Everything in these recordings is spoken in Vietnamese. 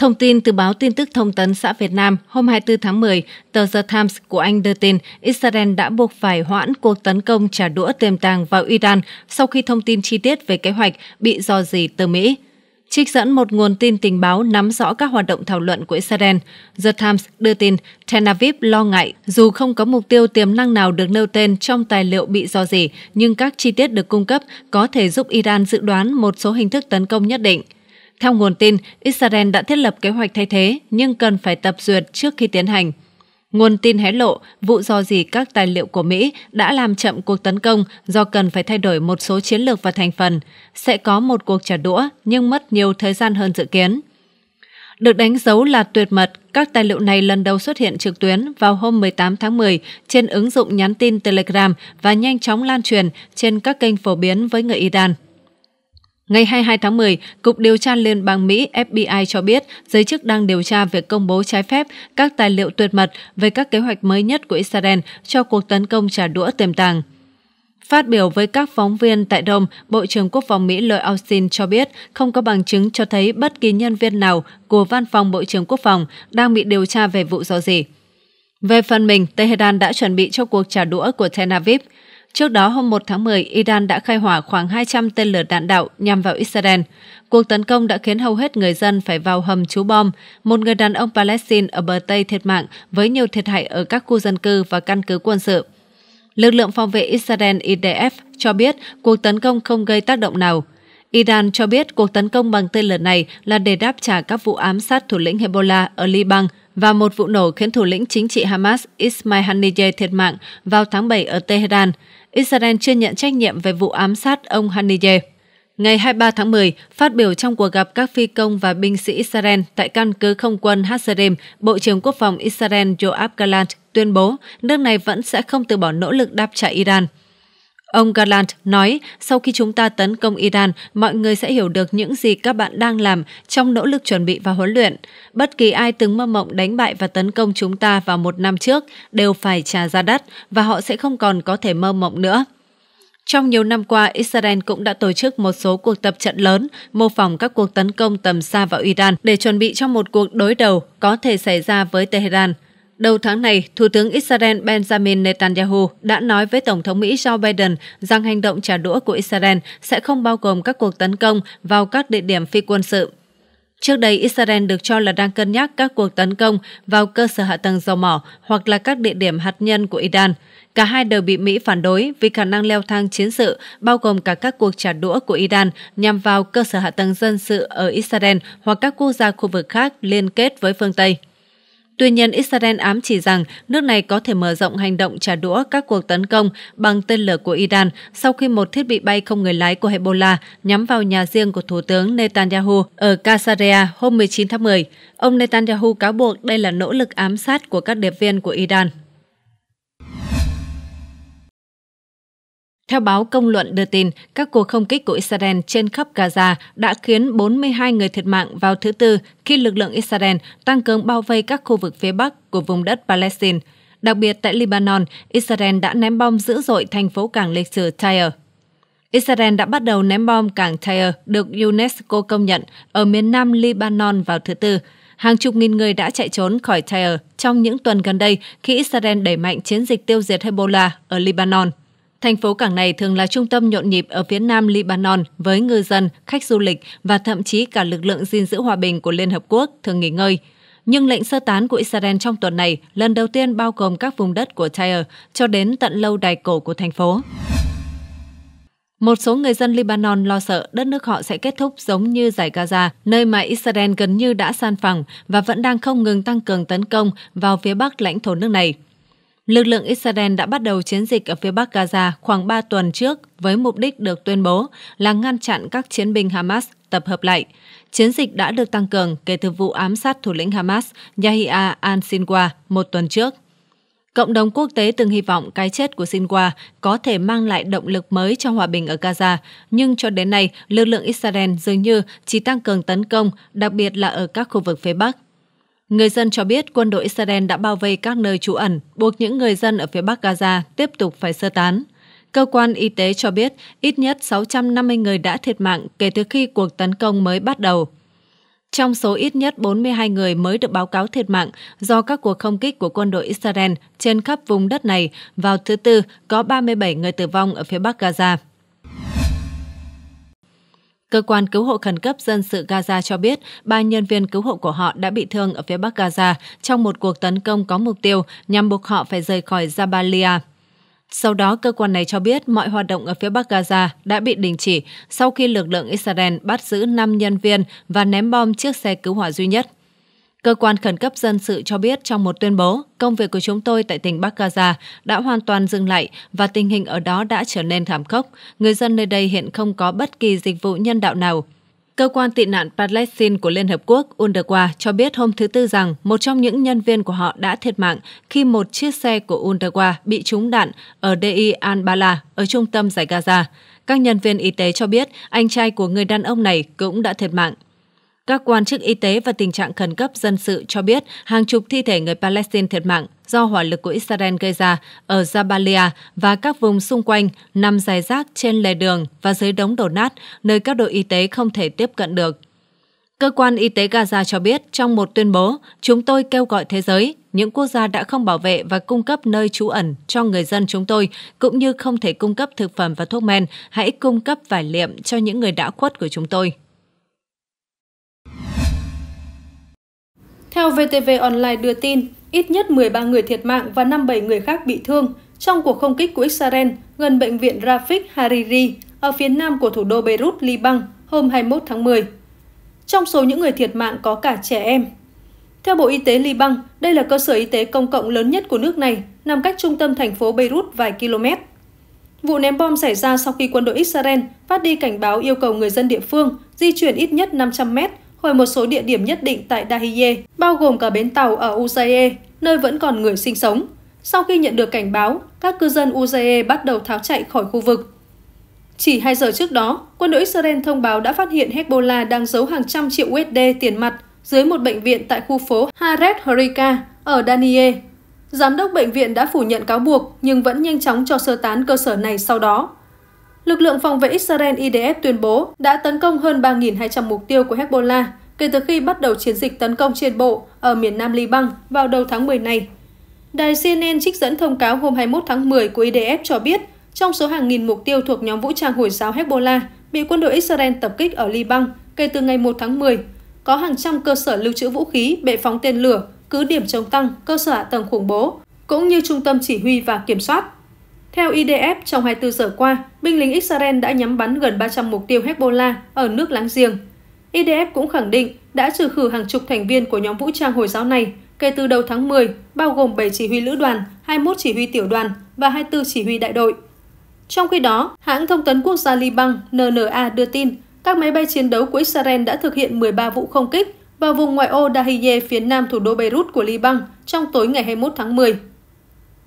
Thông tin từ báo tin tức thông tấn xã Việt Nam hôm 24 tháng 10, tờ The Times của Anh đưa tin Israel đã buộc phải hoãn cuộc tấn công trả đũa tiềm tàng vào Iran sau khi thông tin chi tiết về kế hoạch bị dò dỉ từ Mỹ. Trích dẫn một nguồn tin tình báo nắm rõ các hoạt động thảo luận của Israel, The Times đưa tin Tel Aviv lo ngại dù không có mục tiêu tiềm năng nào được nêu tên trong tài liệu bị dò dỉ, nhưng các chi tiết được cung cấp có thể giúp Iran dự đoán một số hình thức tấn công nhất định – theo nguồn tin, Israel đã thiết lập kế hoạch thay thế nhưng cần phải tập duyệt trước khi tiến hành. Nguồn tin hé lộ vụ do gì các tài liệu của Mỹ đã làm chậm cuộc tấn công do cần phải thay đổi một số chiến lược và thành phần. Sẽ có một cuộc trả đũa nhưng mất nhiều thời gian hơn dự kiến. Được đánh dấu là tuyệt mật, các tài liệu này lần đầu xuất hiện trực tuyến vào hôm 18 tháng 10 trên ứng dụng nhắn tin Telegram và nhanh chóng lan truyền trên các kênh phổ biến với người Iran. Ngày 22 tháng 10, Cục Điều tra Liên bang Mỹ FBI cho biết giới chức đang điều tra việc công bố trái phép các tài liệu tuyệt mật về các kế hoạch mới nhất của Israel cho cuộc tấn công trả đũa tiềm tàng. Phát biểu với các phóng viên tại Đông, Bộ trưởng Quốc phòng Mỹ Lloyd Austin cho biết không có bằng chứng cho thấy bất kỳ nhân viên nào của Văn phòng Bộ trưởng Quốc phòng đang bị điều tra về vụ do gì. Về phần mình, Tehran đã chuẩn bị cho cuộc trả đũa của Tel Aviv – Trước đó hôm 1 tháng 10, Iran đã khai hỏa khoảng 200 tên lửa đạn đạo nhằm vào Israel. Cuộc tấn công đã khiến hầu hết người dân phải vào hầm trú bom. Một người đàn ông Palestine ở bờ Tây thiệt mạng với nhiều thiệt hại ở các khu dân cư và căn cứ quân sự. Lực lượng phòng vệ Israel IDF cho biết cuộc tấn công không gây tác động nào. Iran cho biết cuộc tấn công bằng tên lửa này là để đáp trả các vụ ám sát thủ lĩnh Hezbollah ở Liban và một vụ nổ khiến thủ lĩnh chính trị Hamas Ismail Haniyeh thiệt mạng vào tháng 7 ở Tehran. Israel chưa nhận trách nhiệm về vụ ám sát ông Haniyeh. Ngày 23 tháng 10, phát biểu trong cuộc gặp các phi công và binh sĩ Israel tại căn cứ không quân Hasarim, Bộ trưởng Quốc phòng Israel Yoav Gallant tuyên bố nước này vẫn sẽ không từ bỏ nỗ lực đáp trả Iran – Ông Garland nói, sau khi chúng ta tấn công Iran, mọi người sẽ hiểu được những gì các bạn đang làm trong nỗ lực chuẩn bị và huấn luyện. Bất kỳ ai từng mơ mộng đánh bại và tấn công chúng ta vào một năm trước đều phải trả giá đắt và họ sẽ không còn có thể mơ mộng nữa. Trong nhiều năm qua, Israel cũng đã tổ chức một số cuộc tập trận lớn mô phỏng các cuộc tấn công tầm xa vào Iran để chuẩn bị cho một cuộc đối đầu có thể xảy ra với Tehran. Đầu tháng này, Thủ tướng Israel Benjamin Netanyahu đã nói với Tổng thống Mỹ Joe Biden rằng hành động trả đũa của Israel sẽ không bao gồm các cuộc tấn công vào các địa điểm phi quân sự. Trước đây, Israel được cho là đang cân nhắc các cuộc tấn công vào cơ sở hạ tầng dầu mỏ hoặc là các địa điểm hạt nhân của Iran. Cả hai đều bị Mỹ phản đối vì khả năng leo thang chiến sự, bao gồm cả các cuộc trả đũa của Iran nhằm vào cơ sở hạ tầng dân sự ở Israel hoặc các quốc gia khu vực khác liên kết với phương Tây. Tuy nhiên, Israel ám chỉ rằng nước này có thể mở rộng hành động trả đũa các cuộc tấn công bằng tên lửa của Iran sau khi một thiết bị bay không người lái của Hezbollah nhắm vào nhà riêng của Thủ tướng Netanyahu ở Kasaria hôm 19 tháng 10. Ông Netanyahu cáo buộc đây là nỗ lực ám sát của các điệp viên của Iran. Theo báo công luận đưa tin, các cuộc không kích của Israel trên khắp Gaza đã khiến 42 người thiệt mạng vào thứ Tư khi lực lượng Israel tăng cường bao vây các khu vực phía Bắc của vùng đất Palestine. Đặc biệt tại Lebanon, Israel đã ném bom dữ dội thành phố cảng lịch sử Tyre. Israel đã bắt đầu ném bom cảng Tyre được UNESCO công nhận ở miền nam Lebanon vào thứ Tư. Hàng chục nghìn người đã chạy trốn khỏi Tyre trong những tuần gần đây khi Israel đẩy mạnh chiến dịch tiêu diệt Hezbollah ở Lebanon. Thành phố cảng này thường là trung tâm nhộn nhịp ở phía nam Libanon với ngư dân, khách du lịch và thậm chí cả lực lượng gìn giữ hòa bình của Liên Hợp Quốc thường nghỉ ngơi. Nhưng lệnh sơ tán của Israel trong tuần này lần đầu tiên bao gồm các vùng đất của Tyre cho đến tận lâu đài cổ của thành phố. Một số người dân Libanon lo sợ đất nước họ sẽ kết thúc giống như giải Gaza, nơi mà Israel gần như đã san phẳng và vẫn đang không ngừng tăng cường tấn công vào phía bắc lãnh thổ nước này. Lực lượng Israel đã bắt đầu chiến dịch ở phía Bắc Gaza khoảng 3 tuần trước với mục đích được tuyên bố là ngăn chặn các chiến binh Hamas tập hợp lại. Chiến dịch đã được tăng cường kể từ vụ ám sát thủ lĩnh Hamas Yahya al-Sinwa một tuần trước. Cộng đồng quốc tế từng hy vọng cái chết của Sinwa có thể mang lại động lực mới cho hòa bình ở Gaza, nhưng cho đến nay, lực lượng Israel dường như chỉ tăng cường tấn công, đặc biệt là ở các khu vực phía Bắc. Người dân cho biết quân đội Israel đã bao vây các nơi trú ẩn, buộc những người dân ở phía Bắc Gaza tiếp tục phải sơ tán. Cơ quan y tế cho biết ít nhất 650 người đã thiệt mạng kể từ khi cuộc tấn công mới bắt đầu. Trong số ít nhất 42 người mới được báo cáo thiệt mạng do các cuộc không kích của quân đội Israel trên khắp vùng đất này, vào thứ Tư có 37 người tử vong ở phía Bắc Gaza. Cơ quan cứu hộ khẩn cấp dân sự Gaza cho biết ba nhân viên cứu hộ của họ đã bị thương ở phía bắc Gaza trong một cuộc tấn công có mục tiêu nhằm buộc họ phải rời khỏi Jabalia. Sau đó, cơ quan này cho biết mọi hoạt động ở phía bắc Gaza đã bị đình chỉ sau khi lực lượng Israel bắt giữ 5 nhân viên và ném bom chiếc xe cứu hỏa duy nhất. Cơ quan khẩn cấp dân sự cho biết trong một tuyên bố, công việc của chúng tôi tại tỉnh Bắc Gaza đã hoàn toàn dừng lại và tình hình ở đó đã trở nên thảm khốc. Người dân nơi đây hiện không có bất kỳ dịch vụ nhân đạo nào. Cơ quan tị nạn Palestine của Liên Hợp Quốc UNRWA cho biết hôm thứ Tư rằng một trong những nhân viên của họ đã thiệt mạng khi một chiếc xe của UNRWA bị trúng đạn ở Dei al-Bala ở trung tâm giải Gaza. Các nhân viên y tế cho biết anh trai của người đàn ông này cũng đã thiệt mạng. Các quan chức y tế và tình trạng khẩn cấp dân sự cho biết hàng chục thi thể người Palestine thiệt mạng do hỏa lực của Israel gây ra ở Jabalia và các vùng xung quanh nằm dài rác trên lề đường và dưới đống đổ nát, nơi các đội y tế không thể tiếp cận được. Cơ quan y tế Gaza cho biết trong một tuyên bố, chúng tôi kêu gọi thế giới, những quốc gia đã không bảo vệ và cung cấp nơi trú ẩn cho người dân chúng tôi, cũng như không thể cung cấp thực phẩm và thuốc men, hãy cung cấp vải liệm cho những người đã khuất của chúng tôi. Theo VTV Online đưa tin, ít nhất 13 người thiệt mạng và 57 người khác bị thương trong cuộc không kích của Israel gần bệnh viện Rafik Hariri ở phía nam của thủ đô Beirut, Liban hôm 21 tháng 10. Trong số những người thiệt mạng có cả trẻ em. Theo Bộ Y tế Liban, đây là cơ sở y tế công cộng lớn nhất của nước này, nằm cách trung tâm thành phố Beirut vài km. Vụ ném bom xảy ra sau khi quân đội Israel phát đi cảnh báo yêu cầu người dân địa phương di chuyển ít nhất 500 mét khỏi một số địa điểm nhất định tại Dahiye, bao gồm cả bến tàu ở Uzae, nơi vẫn còn người sinh sống. Sau khi nhận được cảnh báo, các cư dân Uzae bắt đầu tháo chạy khỏi khu vực. Chỉ 2 giờ trước đó, quân đội Israel thông báo đã phát hiện Hezbollah đang giấu hàng trăm triệu USD tiền mặt dưới một bệnh viện tại khu phố Haret Harika ở Danie. Giám đốc bệnh viện đã phủ nhận cáo buộc nhưng vẫn nhanh chóng cho sơ tán cơ sở này sau đó. Lực lượng phòng vệ Israel IDF tuyên bố đã tấn công hơn 3.200 mục tiêu của Hezbollah kể từ khi bắt đầu chiến dịch tấn công trên bộ ở miền Nam Liban vào đầu tháng 10 này. Đài CNN trích dẫn thông cáo hôm 21 tháng 10 của IDF cho biết, trong số hàng nghìn mục tiêu thuộc nhóm vũ trang Hồi giáo Hezbollah bị quân đội Israel tập kích ở Liban kể từ ngày 1 tháng 10, có hàng trăm cơ sở lưu trữ vũ khí, bệ phóng tên lửa, cứ điểm chống tăng, cơ sở hạ tầng khủng bố, cũng như trung tâm chỉ huy và kiểm soát. Theo IDF, trong 24 giờ qua, binh lính Israel đã nhắm bắn gần 300 mục tiêu Hezbollah ở nước láng giềng. IDF cũng khẳng định đã trừ khử hàng chục thành viên của nhóm vũ trang Hồi giáo này kể từ đầu tháng 10, bao gồm 7 chỉ huy lữ đoàn, 21 chỉ huy tiểu đoàn và 24 chỉ huy đại đội. Trong khi đó, hãng thông tấn quốc gia Liban NNA đưa tin các máy bay chiến đấu của Israel đã thực hiện 13 vụ không kích vào vùng ngoại ô Dahiye phía nam thủ đô Beirut của Liban trong tối ngày 21 tháng 10.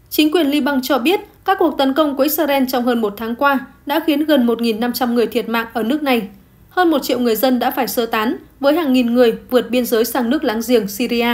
Chính quyền Liban cho biết các cuộc tấn công của Israel trong hơn một tháng qua đã khiến gần 1.500 người thiệt mạng ở nước này. Hơn một triệu người dân đã phải sơ tán, với hàng nghìn người vượt biên giới sang nước láng giềng Syria.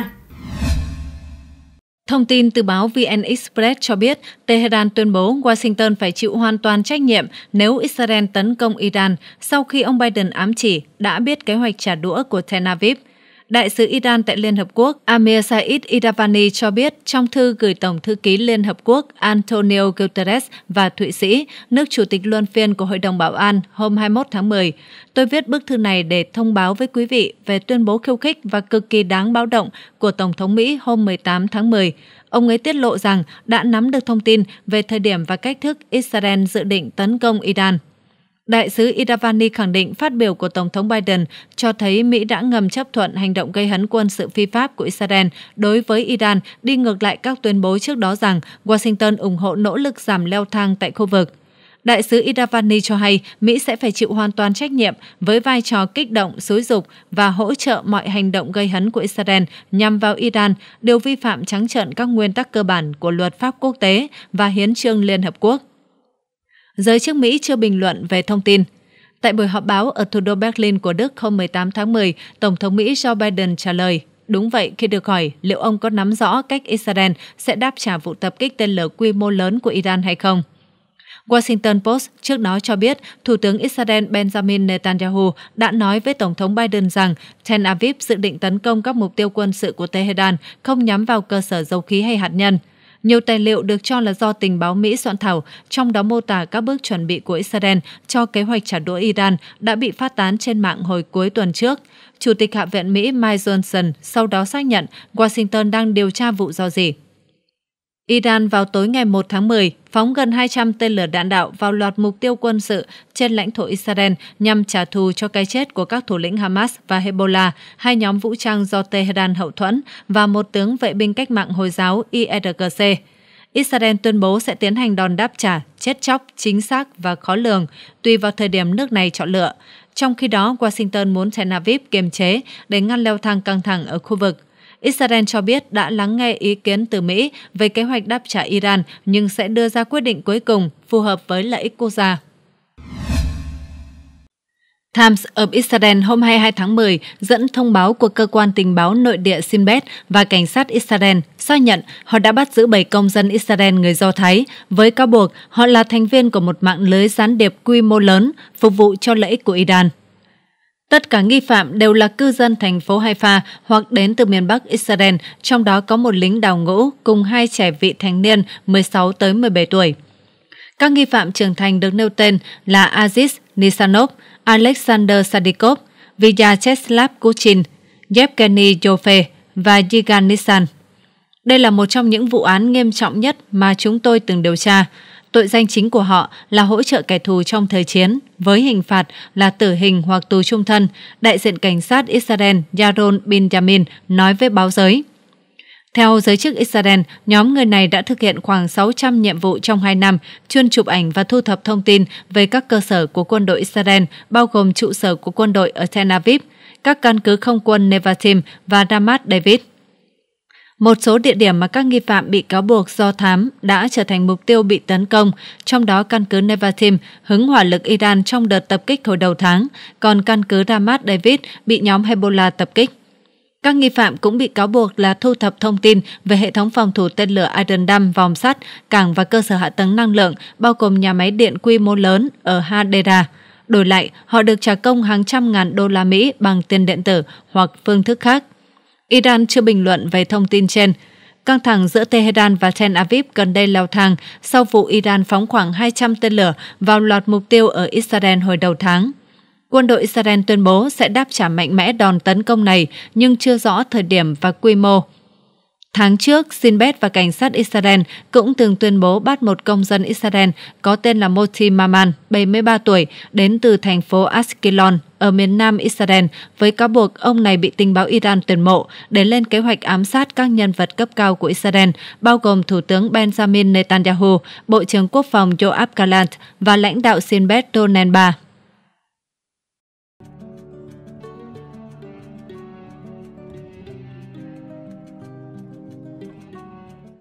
Thông tin từ báo VN Express cho biết, Tehran tuyên bố Washington phải chịu hoàn toàn trách nhiệm nếu Israel tấn công Iran sau khi ông Biden ám chỉ đã biết kế hoạch trả đũa của Tel Aviv – Đại sứ Iran tại Liên Hợp Quốc Amir Said Iravani cho biết trong thư gửi Tổng thư ký Liên Hợp Quốc Antonio Guterres và Thụy Sĩ, nước chủ tịch luân phiên của Hội đồng Bảo an hôm 21 tháng 10. Tôi viết bức thư này để thông báo với quý vị về tuyên bố khiêu khích và cực kỳ đáng báo động của Tổng thống Mỹ hôm 18 tháng 10. Ông ấy tiết lộ rằng đã nắm được thông tin về thời điểm và cách thức Israel dự định tấn công Iran. Đại sứ Iravani khẳng định phát biểu của Tổng thống Biden cho thấy Mỹ đã ngầm chấp thuận hành động gây hấn quân sự phi pháp của Israel đối với Iran đi ngược lại các tuyên bố trước đó rằng Washington ủng hộ nỗ lực giảm leo thang tại khu vực. Đại sứ Iravani cho hay Mỹ sẽ phải chịu hoàn toàn trách nhiệm với vai trò kích động, xúi dục và hỗ trợ mọi hành động gây hấn của Israel nhằm vào Iran đều vi phạm trắng trợn các nguyên tắc cơ bản của luật pháp quốc tế và hiến trương Liên Hợp Quốc giới chức Mỹ chưa bình luận về thông tin. Tại buổi họp báo ở thủ đô Berlin của Đức hôm 18 tháng 10, Tổng thống Mỹ Joe Biden trả lời, Đúng vậy, khi được hỏi liệu ông có nắm rõ cách Israel sẽ đáp trả vụ tập kích tên lửa quy mô lớn của Iran hay không? Washington Post trước đó cho biết Thủ tướng Israel Benjamin Netanyahu đã nói với Tổng thống Biden rằng Tel Aviv dự định tấn công các mục tiêu quân sự của Tehran không nhắm vào cơ sở dầu khí hay hạt nhân – nhiều tài liệu được cho là do tình báo Mỹ soạn thảo, trong đó mô tả các bước chuẩn bị của Israel cho kế hoạch trả đũa Iran đã bị phát tán trên mạng hồi cuối tuần trước. Chủ tịch Hạ viện Mỹ Mike Johnson sau đó xác nhận Washington đang điều tra vụ do gì. Iran vào tối ngày 1 tháng 10 phóng gần 200 tên lửa đạn đạo vào loạt mục tiêu quân sự trên lãnh thổ Israel nhằm trả thù cho cái chết của các thủ lĩnh Hamas và Hezbollah, hai nhóm vũ trang do Tehran hậu thuẫn và một tướng vệ binh cách mạng Hồi giáo IRGC. Israel tuyên bố sẽ tiến hành đòn đáp trả, chết chóc, chính xác và khó lường, tùy vào thời điểm nước này chọn lựa. Trong khi đó, Washington muốn Tel Aviv kiềm chế để ngăn leo thang căng thẳng ở khu vực. Israel cho biết đã lắng nghe ý kiến từ Mỹ về kế hoạch đáp trả Iran nhưng sẽ đưa ra quyết định cuối cùng phù hợp với lợi ích quốc gia. Times of Israel hôm 22 tháng 10 dẫn thông báo của cơ quan tình báo nội địa Sinbet và cảnh sát Israel xác nhận họ đã bắt giữ 7 công dân Israel người Do Thái với cáo buộc họ là thành viên của một mạng lưới gián điệp quy mô lớn phục vụ cho lợi ích của Iran. Tất cả nghi phạm đều là cư dân thành phố Haifa hoặc đến từ miền Bắc Israel, trong đó có một lính đào ngũ cùng hai trẻ vị thành niên 16 tới 17 tuổi. Các nghi phạm trưởng thành được nêu tên là Aziz Nisanov, Alexander Sadikov, Vyacheslav Kuchin, Yevgeny Yofe và Yigan Nisan. Đây là một trong những vụ án nghiêm trọng nhất mà chúng tôi từng điều tra. Tội danh chính của họ là hỗ trợ kẻ thù trong thời chiến, với hình phạt là tử hình hoặc tù trung thân, đại diện cảnh sát Israel Yaron Benjamin nói với báo giới. Theo giới chức Israel, nhóm người này đã thực hiện khoảng 600 nhiệm vụ trong 2 năm, chuyên chụp ảnh và thu thập thông tin về các cơ sở của quân đội Israel, bao gồm trụ sở của quân đội ở Tel Aviv, các căn cứ không quân Nevatim và Ramat David. Một số địa điểm mà các nghi phạm bị cáo buộc do thám đã trở thành mục tiêu bị tấn công, trong đó căn cứ Nevatim hứng hỏa lực Iran trong đợt tập kích hồi đầu tháng, còn căn cứ Ramat David bị nhóm Hezbollah tập kích. Các nghi phạm cũng bị cáo buộc là thu thập thông tin về hệ thống phòng thủ tên lửa Iron Dome vòng sắt, cảng và cơ sở hạ tầng năng lượng, bao gồm nhà máy điện quy mô lớn ở Hadera. Đổi lại, họ được trả công hàng trăm ngàn đô la Mỹ bằng tiền điện tử hoặc phương thức khác. Iran chưa bình luận về thông tin trên. Căng thẳng giữa Tehran và Tel Aviv gần đây leo thang sau vụ Iran phóng khoảng 200 tên lửa vào loạt mục tiêu ở Israel hồi đầu tháng. Quân đội Israel tuyên bố sẽ đáp trả mạnh mẽ đòn tấn công này nhưng chưa rõ thời điểm và quy mô. Tháng trước, Sinbad và cảnh sát Israel cũng từng tuyên bố bắt một công dân Israel có tên là Moti Maman, 73 tuổi, đến từ thành phố Ashkelon ở miền nam Israel với cáo buộc ông này bị tình báo Iran tuyển mộ để lên kế hoạch ám sát các nhân vật cấp cao của Israel, bao gồm Thủ tướng Benjamin Netanyahu, Bộ trưởng Quốc phòng Yoav Gallant và lãnh đạo Sinbad Tonenba.